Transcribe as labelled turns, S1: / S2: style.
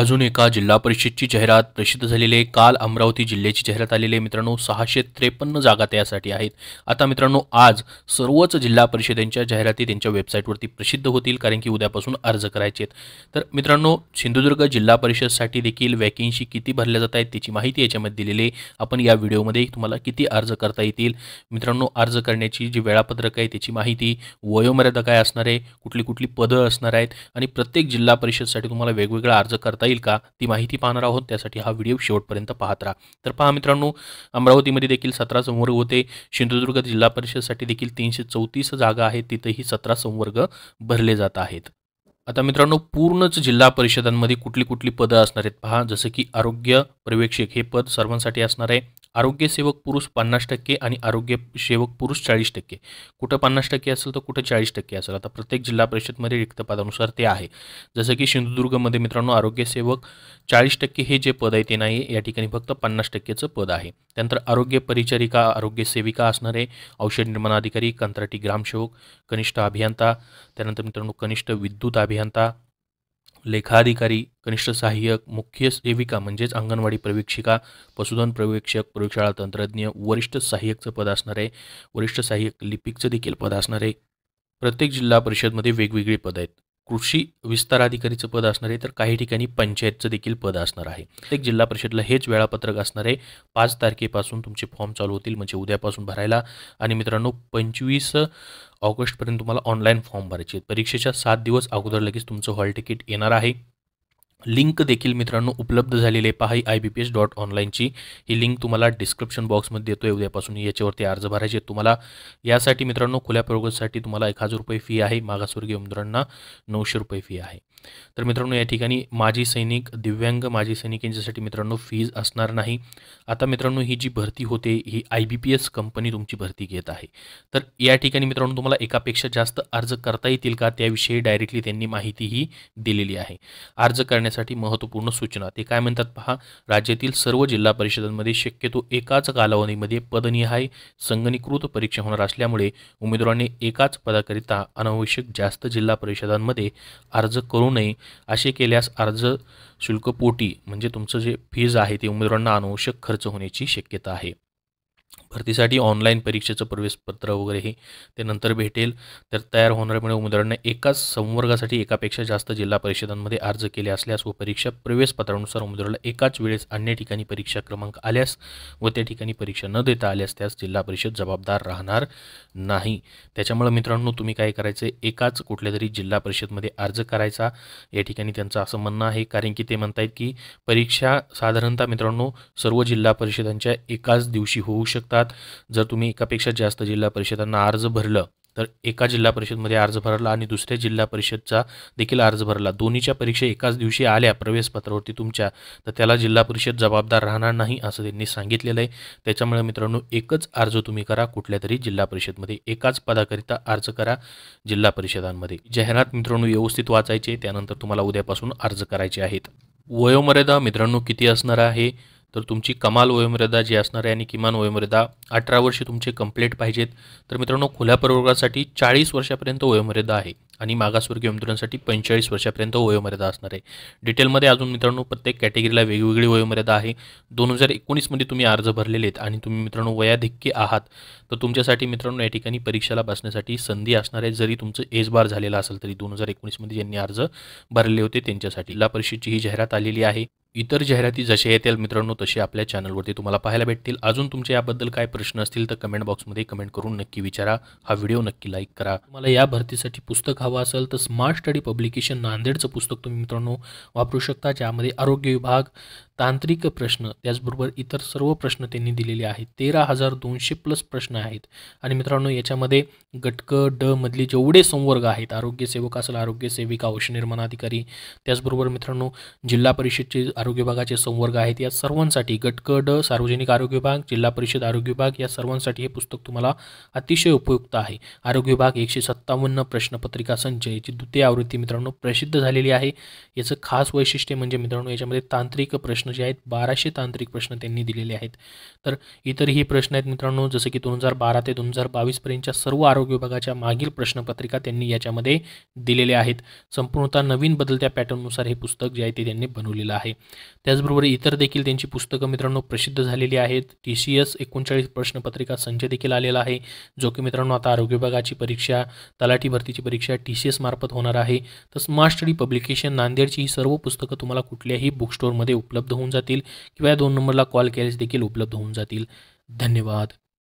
S1: अजून एका जिल्हा परिषदची जाहिरात प्रसिद्ध झालेली आहे काल अमरावती जिल्ह्याची जाहिरात आलेली आहे मित्रांनो सहाशे त्रेपन्न जागा त्यासाठी आहेत आता मित्रांनो आज सर्वच जिल्हा परिषदेंच्या जाहिराती त्यांच्या वेबसाईटवरती प्रसिद्ध होतील कारण की उद्यापासून अर्ज करायचे आहेत तर मित्रांनो सिंधुदुर्ग जिल्हा परिषदसाठी देखील वॅकेन्सी किती भरल्या जात आहेत त्याची माहिती याच्यामध्ये दिलेली आहे आपण या व्हिडिओमध्ये तुम्हाला किती अर्ज करता येतील मित्रांनो अर्ज करण्याची जी वेळापत्रक आहे त्याची माहिती वयोमर्यादा काय असणार आहे कुठली कुठली पदं असणार आहेत आणि प्रत्येक जिल्हा परिषदसाठी तुम्हाला वेगवेगळा अर्ज करता करता येईल का ती माहिती पाहणार आहोत त्यासाठी हा व्हिडिओ शेवटपर्यंत पाहत राहा तर पहा मित्रांनो अमरावतीमध्ये देखील सतरा संवर्ग होते सिंधुदुर्ग जिल्हा परिषदसाठी देखील तीनशे चौतीस जागा आहेत तिथेही सतरा संवर्ग भरले जात आहेत आता मित्रांनो पूर्णच जिल्हा परिषदांमध्ये कुठली कुठली पदं असणार आहेत पहा जसं की आरोग्य पर्यवेक्षक हे पद सर्वांसाठी असणार आहे आरोग्यसेवक पुरुष पन्नास टक्के आणि सेवक पुरुष चाळीस टक्के कुठं पन्नास टक्के असेल तर कुठं चाळीस टक्के असेल आता प्रत्येक जिल्हा परिषदमध्ये रिक्त पदानुसार ते आहे जसं की सिंधुदुर्गमध्ये मित्रांनो आरोग्यसेवक चाळीस टक्के हे जे पद आहे ते नाही या ठिकाणी फक्त पन्नास टक्केचं पद आहे त्यानंतर आरोग्य परिचारिका आरोग्य सेविका असणारे औषध निर्माण अधिकारी कंत्राटी ग्रामसेवक कनिष्ठ अभियंता त्यानंतर मित्रांनो कनिष्ठ विद्युत अभियंता लेखाधिकारी कनिष्ठ सहाय्यक मुख्य सेविका म्हणजेच अंगणवाडी प्रवेक्षिका पशुधन प्रवेक्षक प्रयोगशाळा तंत्रज्ञ वरिष्ठ सहाय्यकचं पद असणार आहे वरिष्ठ सहाय्यक लिपिकचं देखील पद असणार आहे प्रत्येक जिल्हा परिषदमध्ये वेगवेगळी पदं आहेत कृषी विस्ताराधिकारीचं पद असणार आहे तर काही ठिकाणी पंचायतचं देखील पद असणार आहे प्रत्येक जिल्हा परिषदला हेच वेळापत्रक असणार आहे पाच तारखेपासून तुमचे फॉर्म चालू होतील म्हणजे उद्यापासून भरायला आणि मित्रांनो पंचवीस ऑगस्टपर्यंत तुम्हाला ऑनलाईन फॉर्म भरायचे आहेत परीक्षेच्या सात दिवस अगोदर लगेच तुमचं हॉल तिकीट येणार आहे लिंक देखील मित्रांनो उपलब्ध झालेली आहे पहा ही I B P S dot ऑनलाईनची ही लिंक तुम्हाला डिस्क्रिप्शन बॉक्समध्ये देतो आहे उद्यापासून याच्यावरती अर्ज भरायचे तुम्हाला यासाठी मित्रांनो खुल्या प्रोग्रेससाठी तुम्हाला एक हजार रुपये फी आहे मागासवर्गीय उमेदवारांना नऊशे रुपये फी आहे तर मित्रांनो या ठिकाणी माजी सैनिक दिव्यांग माजी सैनिक यांच्यासाठी मित्रांनो फीज असणार नाही आता मित्रांनो ही जी भरती होते ही I B P S company तुमची भरती घेत आहे तर या ठिकाणी मित्रांनो तुम्हाला एकापेक्षा जास्त अर्ज करता येतील का त्याविषयी डायरेक्टली त्यांनी माहितीही दिलेली आहे अर्ज करण्यासाठी महत्त्वपूर्ण सूचना ते काय म्हणतात पहा राज्यातील सर्व जिल्हा परिषदांमध्ये शक्यतो एकाच कालावधीमध्ये पदनिहाय संगणीकृत परीक्षा होणार असल्यामुळे उमेदवारांनी एकाच पदाकरिता अनावश्यक जास्त जिल्हा परिषदांमध्ये अर्ज करून नये असे केल्यास अर्ज शुल्कपोटी म्हणजे तुमचं जे फीज आहे ते उमेदवारांना अनावश्यक खर्च होण्याची शक्यता आहे भरतीसाठी ऑनलाईन परीक्षेचं प्रवेशपत्र वगैरे हे ते नंतर भेटेल तर तयार होणाऱ्या उमेदवारांना एकाच संवर्गासाठी एकापेक्षा जास्त जिल्हा परिषदांमध्ये अर्ज केले असल्यास व परीक्षा प्रवेशपत्रानुसार उमेदवाराला एकाच वेळेस अन्य ठिकाणी परीक्षा क्रमांक आल्यास व त्या ठिकाणी परीक्षा न देता आल्यास त्यास जिल्हा परिषद जबाबदार राहणार नाही त्याच्यामुळे मित्रांनो तुम्ही काय करायचे एकाच कुठल्या तरी जिल्हा परिषदमध्ये अर्ज करायचा या ठिकाणी त्यांचं असं म्हणणं आहे कारण की ते म्हणत की परीक्षा साधारणतः मित्रांनो सर्व जिल्हा परिषदांच्या एकाच दिवशी होऊ शकतात जर तुम्ही एकापेक्षा जास्त जिल्हा परिषदांना अर्ज भरलं तर एका जिल्हा परिषदमध्ये अर्ज भरला आणि दुसऱ्या जिल्हा परिषदचा देखील अर्ज भरला दोन्हीच्या परीक्षा एकाच दिवशी आल्या प्रवेशपत्रावरती तुमच्या तर त्याला जिल्हा परिषद जबाबदार राहणार नाही असं त्यांनी सांगितलेलं आहे त्याच्यामुळे मित्रांनो एकच अर्ज तुम्ही करा कुठल्या तरी जिल्हा परिषदमध्ये एकाच पदाकरिता अर्ज करा जिल्हा परिषदांमध्ये जाहिरात मित्रांनो व्यवस्थित वाचायचे त्यानंतर तुम्हाला उद्यापासून अर्ज करायचे आहेत वयोमर्यादा मित्रांनो किती असणार आहे तर तुमची कमाल वयोमर्यादा जी असणार आहे आणि किमान वयोमर्यादा अठरा वर्षे तुमचे कंप्लीट पाहिजेत तर मित्रांनो खुल्या प्रवर्गासाठी चाळीस वर्षापर्यंत वयोमर्यादा आहे आणि मागासवर्गीय उमेदवारांसाठी पंचेचाळीस वर्षापर्यंत वयोमर्यादा असणार आहे डिटेलमध्ये अजून मित्रांनो प्रत्येक कॅटेगरीला वेगवेगळी वयोमर्यादा आहे दोन हजार एकोणीसमध्ये तुम्ही अर्ज भरलेले आहेत आणि तुम्ही मित्रांनो वयाधिक्य आहात तर तुमच्यासाठी मित्रांनो या ठिकाणी परीक्षेला बसण्यासाठी संधी असणार आहे जरी तुमचं एज बार झालेलं असेल तरी दोन हजार एकोणीसमध्ये ज्यांनी अर्ज भरले होते त्यांच्यासाठी जिल्हा परिषदची ही जाहिरात आलेली आहे इतर जाहिराती जसे येतील मित्रांनो तसे आपल्या चॅनलवरती तुम्हाला पाहायला भेटतील अजून तुमच्या याबद्दल काय प्रश्न असतील तर कमेंट बॉक्समध्ये कमेंट करून नक्की विचारा हा व्हिडिओ नक्की लाईक करा तुम्हाला या भरतीसाठी पुस्तक हवं असेल तर स्मार्ट स्टडी पब्लिकेशन नांदेडचं पुस्तक तुम्ही मित्रांनो वापरू शकता ज्यामध्ये आरोग्य विभाग तांत्रिक प्रश्न त्याचबरोबर इतर सर्व प्रश्न त्यांनी दिलेले आहेत तेरा हजार दोनशे प्लस प्रश्न आहेत आणि मित्रांनो याच्यामध्ये गटक ड मधले जेवढे संवर्ग आहेत आरोग्यसेवक असेल आरोग्य सेविका निर्माण अधिकारी त्याचबरोबर मित्रांनो जिल्हा परिषदचे आरोग्य विभागाचे संवर्ग आहेत या सर्वांसाठी गटक ड सार्वजनिक आरोग्य विभाग जिल्हा परिषद आरोग्य विभाग या सर्वांसाठी हे पुस्तक तुम्हाला अतिशय उपयुक्त आहे आरोग्य विभाग एकशे सत्तावन्न प्रश्नपत्रिका संच याची द्वितीय आवृत्ती मित्रांनो प्रसिद्ध झालेली आहे याचं खास वैशिष्ट्य म्हणजे मित्रांनो याच्यामध्ये तांत्रिक प्रश्न प्रश्न जे आहेत बाराशे तांत्रिक प्रश्न त्यांनी दिलेले आहेत तर इतरही प्रश्न आहेत मित्रांनो जसं की दोन हजार बारा ते दोन हजार बावीसपर्यंतच्या सर्व आरोग्य विभागाच्या मागील प्रश्नपत्रिका त्यांनी याच्यामध्ये दिलेल्या आहेत संपूर्णतः नवीन बदलत्या पॅटर्ननुसार हे पुस्तक जे आहे ते त्यांनी बनवलेलं आहे त्याचबरोबर इतर देखील त्यांची पुस्तकं मित्रांनो प्रसिद्ध झालेली आहेत टी सी एस एकोणचाळीस प्रश्नपत्रिका संच देखील आलेला आहे जो की मित्रांनो आता आरोग्य विभागाची परीक्षा तलाठी भरतीची परीक्षा टी सी एस मार्फत होणार आहे तर स्मार्ट स्टडी पब्लिकेशन नांदेडची ही सर्व पुस्तकं तुम्हाला कुठल्याही बुक उपलब्ध होऊन जातील किंवा या दोन नंबरला कॉल केल्यास देखील उपलब्ध होऊन जातील धन्यवाद